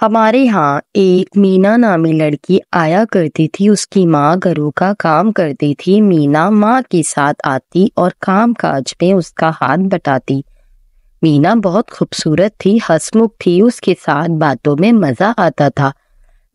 हमारे यहाँ एक मीना नामी लड़की आया करती थी उसकी माँ घरों का काम करती थी मीना माँ के साथ आती और काम काज में उसका हाथ बटाती मीना बहुत खूबसूरत थी हसमुख थी उसके साथ बातों में मजा आता था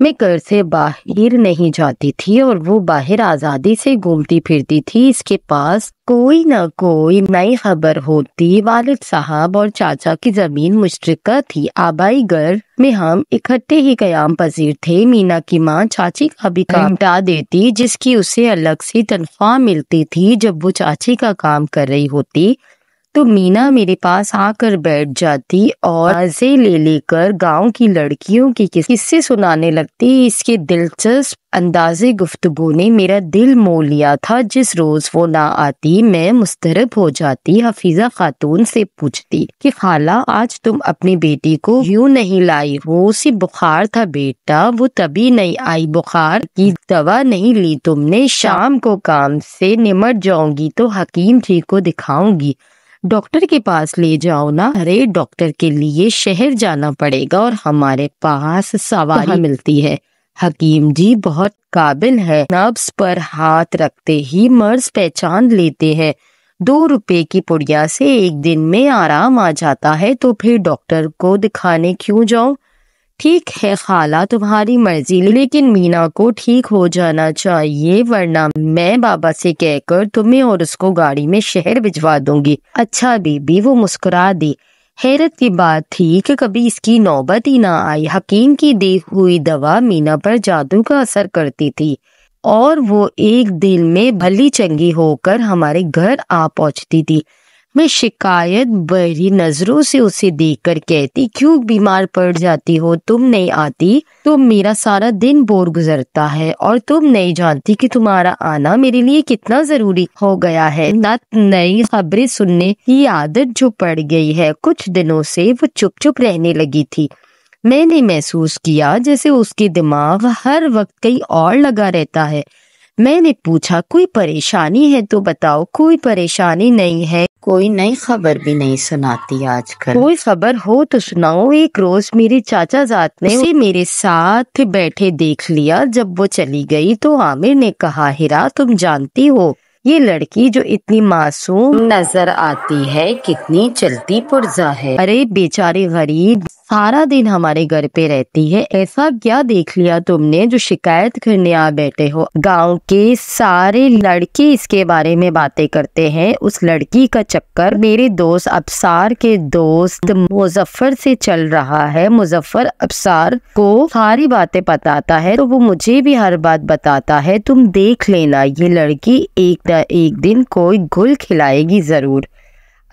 મે ઘર સે બહાર નહીં جاتی થી ઓર વો બહાર આઝાદી સે ઘૂમતી ફિરતી થી ઇસકે પાસ કોઈ ના કોઈ નઈ ખબર હોતી વાલીદ sahab ઓર चाचा કી જમીન મુશ્ટ્રક થી આબાઈ ઘર મે હમ ઇકઠ્તે હી કям પઝીર થે મીના કી માં ચાચી કા ભી કામ તા દેતી જિસ્કી ઉસે અલગ સી તનખા મિલતી થી જબ વો ચાચી કા કામ કર રહી હોતી तो मीना मेरे पास आकर बैठ जाती और मजे ले लेकर गांव की लड़कियों के किस्से सुनाने लगती इसके दिलचस्प अंदाजे गुफ्तगु ने मेरा दिल मोल लिया था जिस रोज वो ना आती मैं मुस्तरब हो जाती हफीजा खातून से पूछती कि खाला आज तुम अपनी बेटी को यूं नहीं लाई वो उसे बुखार था बेटा वो तभी नहीं आई बुखार की दवा नहीं ली तुमने शाम को काम से निमट जाऊंगी तो हकीम जी को दिखाऊंगी डॉक्टर के पास ले जाओ ना अरे डॉक्टर के लिए शहर जाना पड़ेगा और हमारे पास सवारी मिलती है हकीम जी बहुत काबिल है नब्स पर हाथ रखते ही मर्ज पहचान लेते हैं दो रुपए की पुड़िया से एक दिन में आराम आ जाता है तो फिर डॉक्टर को दिखाने क्यों जाऊं ठीक है खाला तुम्हारी मर्जी लेकिन मीना को ठीक हो जाना चाहिए वरना मैं बाबा से कहकर तुम्हें और उसको गाड़ी में शहर भिजवा दूंगी अच्छा बीबी वो मुस्कुरा दी हैरत की बात थी कि कभी इसकी नौबत ही ना आई हकीम की दी हुई दवा मीना पर जादू का असर करती थी और वो एक दिन में भली चंगी होकर हमारे घर आ पहुंचती थी मैं शिकायत बड़ी नजरों से उसे देखकर कहती क्यों बीमार पड़ जाती हो तुम नहीं आती तो मेरा सारा दिन बोर गुजरता है और तुम नहीं जानती कि तुम्हारा आना मेरे लिए कितना जरूरी हो गया है न नई खबरें सुनने की आदत जो पड़ गई है कुछ दिनों से वो चुप चुप रहने लगी थी मैंने महसूस किया जैसे उसके दिमाग हर वक्त कहीं और लगा रहता है मैंने पूछा कोई परेशानी है तो बताओ कोई परेशानी नहीं है कोई नई खबर भी नहीं सुनाती आजकल कोई खबर हो तो सुनाओ एक रोज मेरे चाचा जात ने उसे मेरे साथ बैठे देख लिया जब वो चली गई तो आमिर ने कहा हिरा तुम जानती हो ये लड़की जो इतनी मासूम नजर आती है कितनी चलती पुरजा है अरे बेचारे गरीब सारा दिन हमारे घर पे रहती है ऐसा क्या देख लिया तुमने जो शिकायत करने आ बैठे हो गांव के सारे लड़के इसके बारे में बातें करते हैं उस लड़की का चक्कर मेरे दोस्त अबसार के दोस्त मुजफ्फर से चल रहा है मुजफ्फर अबसार को सारी बातें बताता है तो वो मुझे भी हर बात बताता है तुम देख लेना ये लड़की एक न एक दिन कोई घुल खिलाएगी जरूर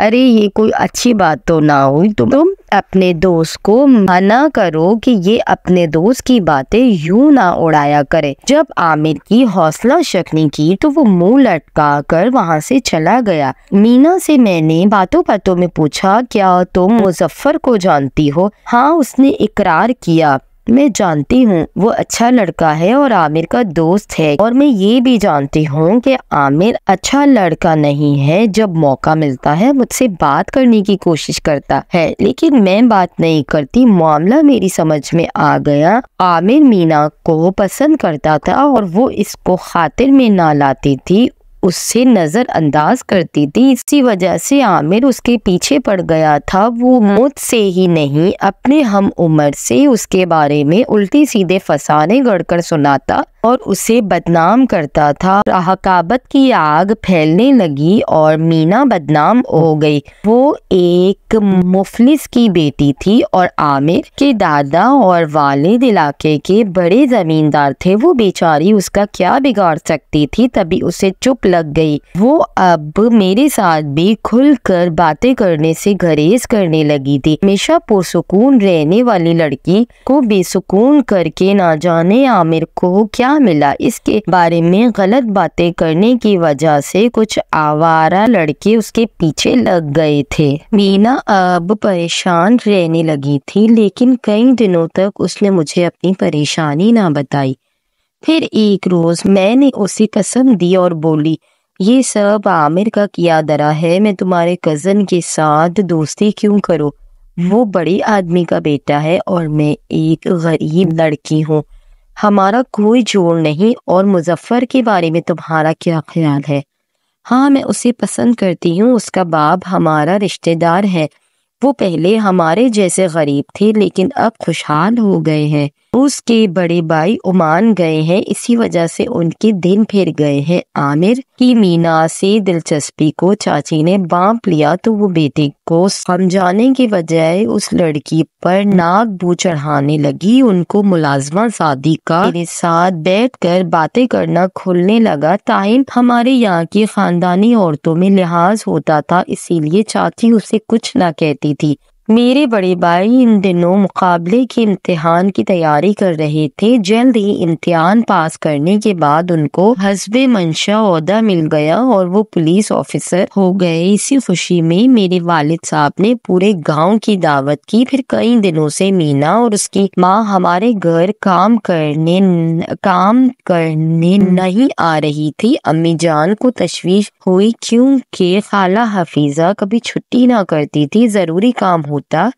अरे ये कोई अच्छी बात तो ना हुई तुम तुम अपने दोस्त को मना करो कि ये अपने दोस्त की बातें यूं ना उड़ाया करे जब आमिर की हौसला शक्नी की तो वो मुंह लटका कर वहाँ से चला गया मीना से मैंने बातों बातों में पूछा क्या तुम मुजफ्फर को जानती हो हाँ उसने इकरार किया मैं जानती हूँ वो अच्छा लड़का है और आमिर का दोस्त है और मैं ये भी जानती हूँ कि आमिर अच्छा लड़का नहीं है जब मौका मिलता है मुझसे बात करने की कोशिश करता है लेकिन मैं बात नहीं करती मामला मेरी समझ में आ गया आमिर मीना को पसंद करता था और वो इसको खातिर में ना लाती थी उससे नज़रअंदाज करती थी इसी वजह से आमिर उसके पीछे पड़ गया था वो मुझ से ही नहीं अपने हम उम्र से उसके बारे में उल्टी सीधे फसाने गढ़कर सुनाता और उसे बदनाम करता था हकाबत की आग फैलने लगी और मीना बदनाम हो गई वो एक मुफलिस की बेटी थी और आमिर के दादा और वालिद इलाके के बड़े जमींदार थे वो बेचारी उसका क्या बिगाड़ सकती थी तभी उसे चुप लग गई वो अब मेरे साथ भी खुलकर बातें करने से गरेज करने लगी थी हमेशा पुरसकून रहने वाली लड़की को बेसुकून करके ना जाने आमिर को क्या ना मिला इसके बारे में गलत बातें करने की वजह से कुछ आवारा लड़के उसके पीछे लग गए थे मीना अब परेशान रहने लगी थी लेकिन कई दिनों तक उसने मुझे अपनी परेशानी ना बताई फिर एक रोज मैंने उसे कसम दी और बोली ये सब आमिर का किया दरा है मैं तुम्हारे कजन के साथ दोस्ती क्यों करो वो बड़े आदमी का बेटा है और मैं एक गरीब लड़की हूँ हमारा कोई जोड़ नहीं और मुजफ्फर के बारे में तुम्हारा क्या ख्याल है हाँ मैं उसे पसंद करती हूँ उसका बाप हमारा रिश्तेदार है वो पहले हमारे जैसे गरीब थे लेकिन अब खुशहाल हो गए हैं उसके बड़े भाई उमान गए हैं इसी वजह से उनके दिन फिर गए हैं आमिर की मीना से दिलचस्पी को चाची ने बांप लिया तो वो बेटे को समझाने के बजाय उस लड़की पर नाक बू चढ़ाने लगी उनको मुलाजमा शादी का मेरे साथ बैठकर बातें करना खुलने लगा टाइम हमारे यहाँ की खानदानी औरतों में लिहाज होता था इसीलिए चाची उसे कुछ न कहती थी मेरे बड़े भाई इन दिनों मुकाबले के इम्तिहान की तैयारी कर रहे थे जल्द ही इम्तिहान पास करने के बाद उनको हसब मंशा अहदा मिल गया और वो पुलिस ऑफिसर हो गए इसी खुशी में मेरे वालिद साहब ने पूरे गांव की दावत की फिर कई दिनों से मीना और उसकी माँ हमारे घर काम करने काम करने नहीं आ रही थी अम्मी जान को तशवीश हुई क्योंकि खाला हफीजा कभी छुट्टी ना करती थी जरूरी काम होता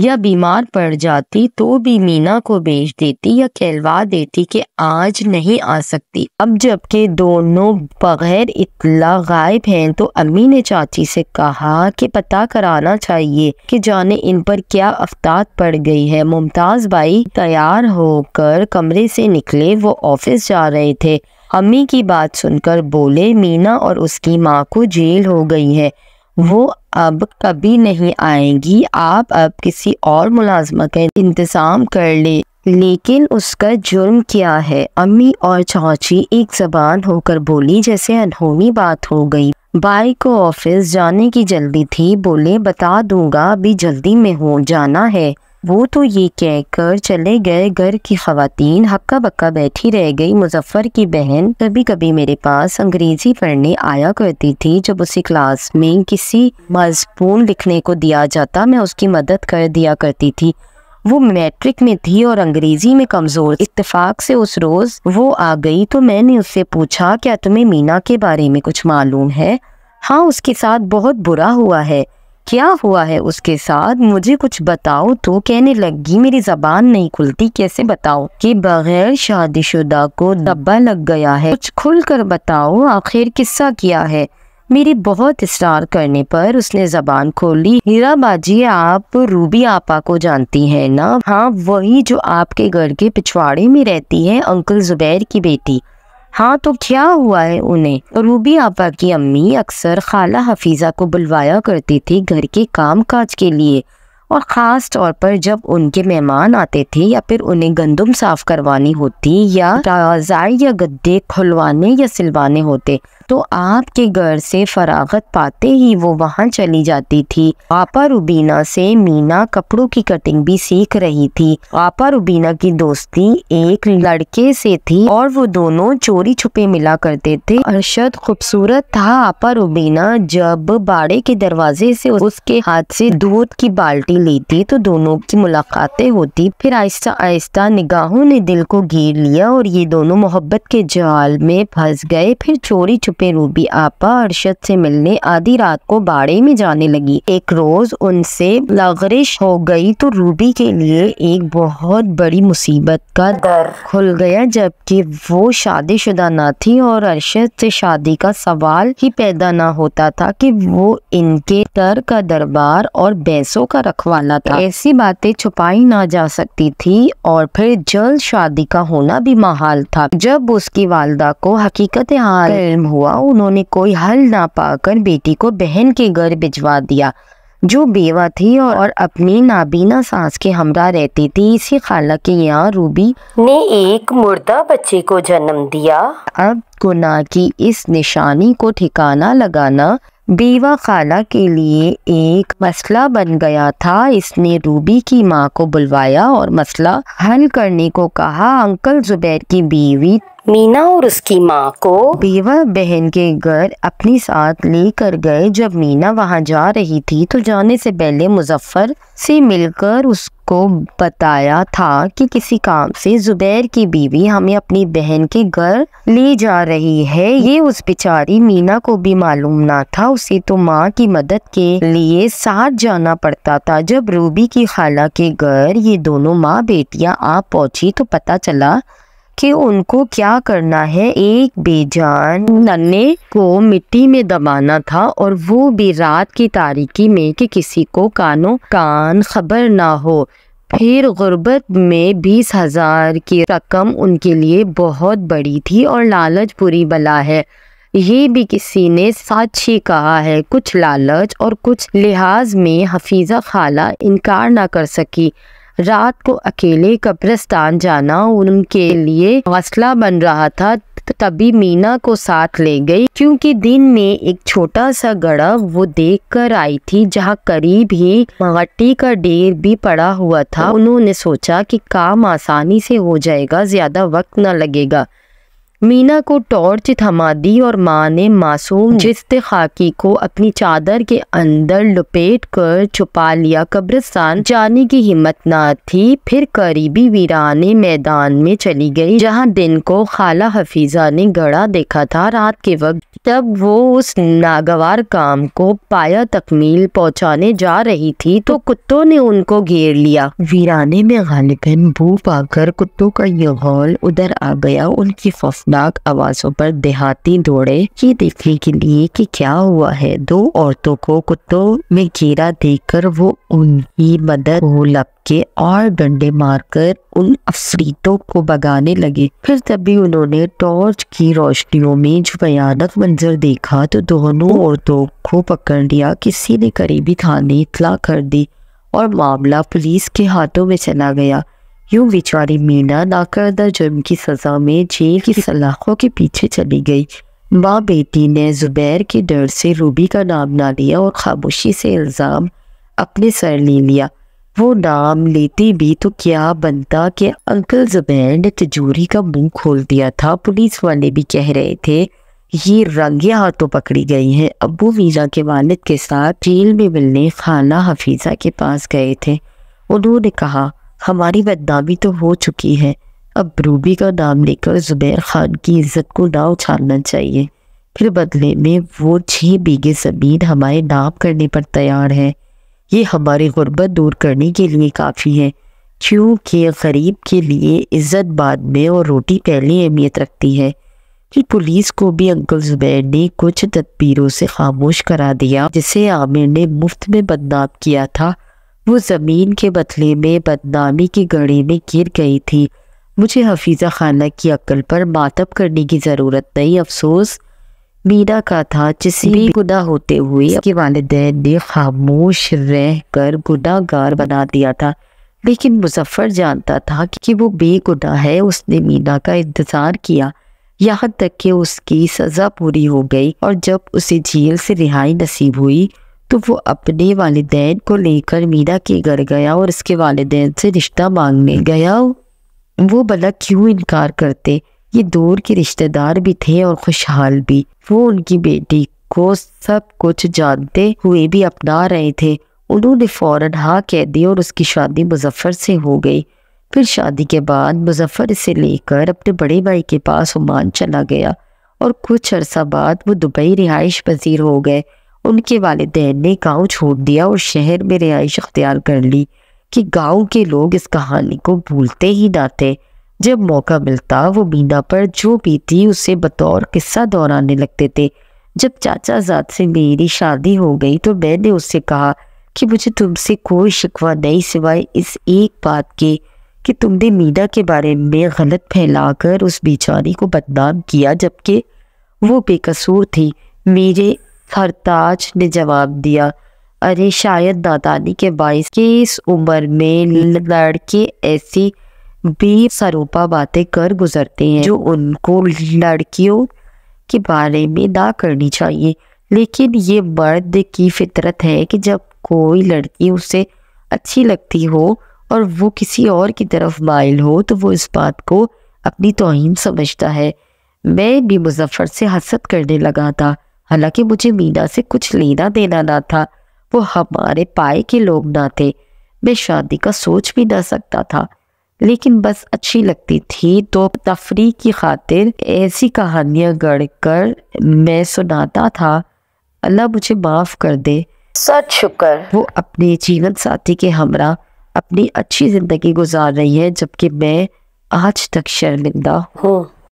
या बीमार पड़ जाती तो भी मीना को बेच देती या कहलवा देती कि आज नहीं आ सकती अब जबकि दोनों बगैर इतला गायब हैं तो अम्मी ने चाची से कहा कि पता कराना चाहिए कि जाने इन पर क्या अफ्ताद पड़ गई है मुमताज भाई तैयार होकर कमरे से निकले वो ऑफिस जा रहे थे अम्मी की बात सुनकर बोले मीना और उसकी माँ को जेल हो गई है वो अब कभी नहीं आएंगी आप अब किसी और मुलाजमत का इंतज़ाम कर ले लेकिन उसका जुर्म क्या है अम्मी और चाची एक जबान होकर बोली जैसे अनहोनी बात हो गई बाई को ऑफिस जाने की जल्दी थी बोले बता दूंगा अभी जल्दी में हूँ जाना है वो तो ये कहकर चले गए घर की खातन हक्का बक्का बैठी रह गई मुजफ्फर की बहन कभी कभी मेरे पास अंग्रेजी पढ़ने आया करती थी जब उसी क्लास में किसी मजमून लिखने को दिया जाता मैं उसकी मदद कर दिया करती थी वो मैट्रिक में थी और अंग्रेजी में कमज़ोर इतफ़ाक़ से उस रोज़ वो आ गई तो मैंने उससे पूछा क्या तुम्हें मीना के बारे में कुछ मालूम है हाँ उसके साथ बहुत बुरा हुआ है क्या हुआ है उसके साथ मुझे कुछ बताओ तो कहने लगी मेरी जबान नहीं खुलती कैसे बताओ कि बगैर शादीशुदा को दब्बा लग गया है कुछ खुल कर बताओ आखिर किस्सा क्या है मेरी बहुत इसरार करने पर उसने जबान खोली हीरा बाजी आप रूबी आपा को जानती हैं ना हाँ वही जो आपके घर के पिछवाड़े में रहती है अंकल जुबैर की बेटी हाँ तो क्या हुआ है उन्हें रूबी आपा की अम्मी अक्सर खाला हफीज़ा को बुलवाया करती थी घर के काम काज के लिए और ख़ास तौर पर जब उनके मेहमान आते थे या फिर उन्हें गंदम साफ करवानी होती या राजाए या गद्दे खुलवाने या सिलवाने होते तो आपके घर से फरागत पाते ही वो वहाँ चली जाती थी आपा रुबीना से मीना कपड़ों की कटिंग भी सीख रही थी आपा रुबीना की दोस्ती एक लड़के से थी और वो दोनों चोरी छुपे मिला करते थे अरशद खूबसूरत था आपा रुबीना जब बाड़े के दरवाजे से उसके हाथ से दूध की बाल्टी लेती तो दोनों की मुलाकातें होती फिर आहिस्ता आहिस्ता निगाहों ने दिल को घेर लिया और ये दोनों मोहब्बत के जाल में फंस गए फिर चोरी छुपे रूबी आपा अरशद से मिलने आधी रात को बाड़े में जाने लगी एक रोज उनसे लगरिश हो गई तो रूबी के लिए एक बहुत बड़ी मुसीबत का दर खुल गया जबकि वो शादीशुदा ना थी और अरशद से शादी का सवाल ही पैदा ना होता था कि वो इनके दर का दरबार और बैंसों का रख रखवाला था ऐसी बातें छुपाई ना जा सकती थी और फिर जल्द शादी का होना भी महाल था जब उसकी वालदा को हकीकत हाल हुआ उन्होंने कोई हल ना पाकर बेटी को बहन के घर भिजवा दिया जो बेवा थी और, अपनी नाबीना सांस के हमरा रहती थी इसी खाला के यहाँ रूबी ने एक मुर्दा बच्चे को जन्म दिया अब गुना की इस निशानी को ठिकाना लगाना बीवा खाला के लिए एक मसला बन गया था इसने रूबी की माँ को बुलवाया और मसला हल करने को कहा अंकल जुबैर की बीवी मीना और उसकी माँ को बेवा बहन के घर अपने साथ लेकर गए जब मीना वहाँ जा रही थी तो जाने से पहले मुजफ्फर से मिलकर उसको बताया था कि किसी काम से जुबैर की बीवी हमें अपनी बहन के घर ले जा रही है ये उस बेचारी मीना को भी मालूम ना था उसे तो माँ की मदद के लिए साथ जाना पड़ता था जब रूबी की खाला के घर ये दोनों माँ बेटियाँ आ पहुंची तो पता चला कि उनको क्या करना है एक बेजान नन्हे को मिट्टी में दबाना था और वो भी रात की तारीकी में कि किसी को कानों कान खबर ना हो फिर गुर्बत में बीस हजार की रकम उनके लिए बहुत बड़ी थी और लालच बुरी बला है ये भी किसी ने साच ही कहा है कुछ लालच और कुछ लिहाज में हफीज़ा खाला इनकार ना कर सकी रात को अकेले कब्रिस्तान जाना उनके लिए हौसला बन रहा था तभी मीना को साथ ले गई क्योंकि दिन में एक छोटा सा गड़ा वो देख कर आई थी जहाँ करीब ही मट्टी का ढेर भी पड़ा हुआ था उन्होंने सोचा कि काम आसानी से हो जाएगा ज्यादा वक्त न लगेगा मीना को टॉर्च थमा दी और माँ ने मासूम हम्म। जिस्त खाकी को अपनी चादर के अंदर लपेट कर छुपा लिया कब्रिस्तान जाने की हिम्मत ना थी फिर करीबी वीराने मैदान में चली गई जहाँ दिन को खाला हफीजा ने गड़ा देखा था रात के वक्त तब वो उस नागवार काम को पाया तकमील पहुँचाने जा रही थी तो कुत्तों ने उनको घेर लिया वीराने में गालिबन भू पाकर कुत्तों का ये हॉल उधर आ गया उनकी फसल दर्दनाक आवाजों पर देहाती दौड़े ये देखने के लिए कि क्या हुआ है दो औरतों को कुत्तों में घेरा देकर वो उनकी मदद को लपके और डंडे मारकर उन अफरीतों को भगाने लगे फिर तभी उन्होंने टॉर्च की रोशनियों में जो भयानक मंजर देखा तो दोनों औरतों को पकड़ लिया किसी ने करीबी थाने इतला कर दी और मामला पुलिस के हाथों में चला गया यूं बेचारी मीना नाकर्दा जुर्म की सजा में जेल की सलाखों के पीछे चली गई माँ बेटी ने जुबैर के डर से रूबी का नाम ना लिया और खामोशी से इल्ज़ाम अपने सर ले लिया वो नाम लेती भी तो क्या बनता कि अंकल जुबैर ने तिजोरी का मुंह खोल दिया था पुलिस वाले भी कह रहे थे ये रंगे हाथों पकड़ी गई हैं अबू मीना के वालद के साथ जेल में मिलने खाना हफीज़ा के पास गए थे उन्होंने कहा हमारी बदनामी तो हो चुकी है अब रूबी का नाम लेकर जुबैर खान की इज्जत को ना उछालना चाहिए फिर बदले में वो छः बीघे ज़मीन हमारे नाम करने पर तैयार है ये हमारी गुर्बत दूर करने के लिए काफ़ी है क्योंकि गरीब के लिए इज्जत बाद में और रोटी पहले अहमियत रखती है कि पुलिस को भी अंकल जुबैर ने कुछ तदबीरों से खामोश करा दिया जिसे आमिर ने मुफ्त में बदनाम किया था वो ज़मीन के बदले में बदनामी की गढ़े में गिर गई थी मुझे हफीज़ा खाना की अक्ल पर मातब करने की ज़रूरत नहीं अफसोस मीना का था जिसे भी गुना होते हुए उसके वालदेन ने खामोश रह कर गुनागार बना दिया था लेकिन मुजफ्फर जानता था कि वो बेगुनाह है उसने मीना का इंतज़ार किया यहाँ तक कि उसकी सज़ा पूरी हो गई और जब उसे जेल से रिहाई नसीब हुई तो वो अपने वालदेन को लेकर मीरा के घर गया और उसके वालदेन से रिश्ता मांगने गया वो भला क्यों इनकार करते ये दूर के रिश्तेदार भी थे और खुशहाल भी वो उनकी बेटी को सब कुछ जानते हुए भी अपना रहे थे उन्होंने फौरन हाँ कह दी और उसकी शादी मुजफ्फर से हो गई फिर शादी के बाद मुजफ्फर इसे लेकर अपने बड़े भाई के पास ओमान चला गया और कुछ अरसा बाद वो दुबई रिहाइश पजीर हो गए उनके वालदेन ने गांव छोड़ दिया और शहर में रिहाइश अख्तियार कर ली कि गांव के लोग इस कहानी को भूलते ही ना थे जब मौका मिलता वो मीना पर जो भी थी उसे बतौर किस्सा दोहराने लगते थे जब चाचा जात से मेरी शादी हो गई तो मैंने उससे कहा कि मुझे तुमसे कोई शिकवा नहीं सिवाय इस एक बात के कि तुमने मीना के बारे में गलत फैलाकर उस बेचारी को बदनाम किया जबकि वो बेकसूर थी मेरे खरताज ने जवाब दिया अरे शायद नादानी के बाईस की इस उम्र में लड़के ऐसी भी सरोपा बातें कर गुजरते हैं जो उनको लड़कियों के बारे में ना करनी चाहिए लेकिन ये मर्द की फितरत है कि जब कोई लड़की उसे अच्छी लगती हो और वो किसी और की तरफ माइल हो तो वो इस बात को अपनी तोहन समझता है मैं भी मुजफ्फ़र से हसद करने लगा था हालांकि मुझे मीना से कुछ लेना देना ना था वो हमारे पाए के लोग ना थे मैं शादी का सोच भी ना सकता था लेकिन बस अच्छी लगती थी तो तफरी की खातिर ऐसी कहानियाँ गढ़ कर मैं सुनाता था अल्लाह मुझे माफ़ कर दे सच शुक्र वो अपने जीवन साथी के हमरा अपनी अच्छी ज़िंदगी गुजार रही है जबकि मैं आज तक शर्मिंदा हूँ हम्म।